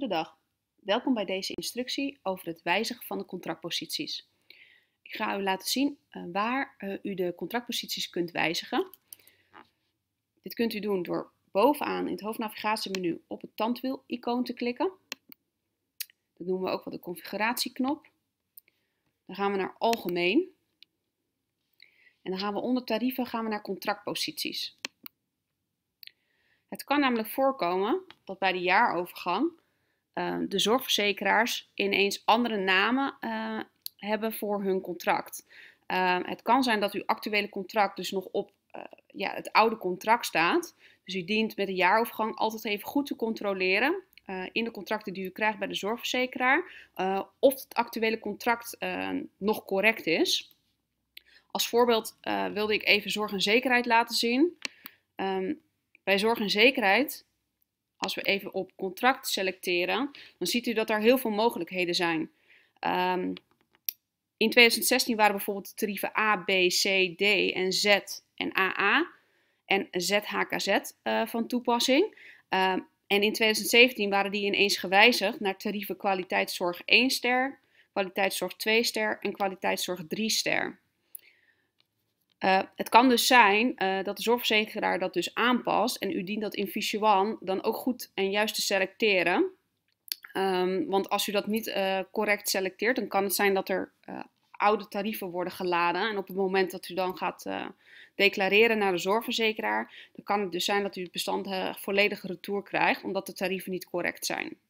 Goedendag, welkom bij deze instructie over het wijzigen van de contractposities. Ik ga u laten zien eh, waar eh, u de contractposities kunt wijzigen. Dit kunt u doen door bovenaan in het hoofdnavigatiemenu op het tandwiel-icoon te klikken. Dat noemen we ook wel de configuratieknop. Dan gaan we naar algemeen. En dan gaan we onder tarieven gaan we naar contractposities. Het kan namelijk voorkomen dat bij de jaarovergang Ehm, de zorgverzekeraars ineens andere namen eh, hebben voor hun contract. Ehm, het kan zijn dat uw actuele contract dus nog op eh, ja, het oude contract staat. Dus u dient met de jaarovergang altijd even goed te controleren eh, in de contracten die u krijgt bij de zorgverzekeraar of het actuele contract ehm, nog correct is. Als voorbeeld wilde ik even zorg en zekerheid laten zien. bij zorg en zekerheid als we even op contract selecteren, dan ziet u dat er heel veel mogelijkheden zijn. Ehm, in 2016 waren bijvoorbeeld tarieven A, B, C, D en Z en AA en ZHKZ uh, eh, van toepassing. Ehm, en in 2017 waren die ineens gewijzigd naar tarieven kwaliteitszorg 1 ster, kwaliteitszorg 2 ster en kwaliteitszorg 3 ster. Eh, het kan dus zijn eh, dat de zorgverzekeraar dat dus aanpast en u dient dat in Fiche dan ook goed en juist te selecteren. Ehm, want als u dat niet eh, correct selecteert, dan kan het zijn dat er oude tarieven worden geladen. En op het moment dat u dan gaat declareren naar de zorgverzekeraar, dan kan het dus zijn dat u het bestand volledig retour krijgt, omdat de tarieven niet correct zijn.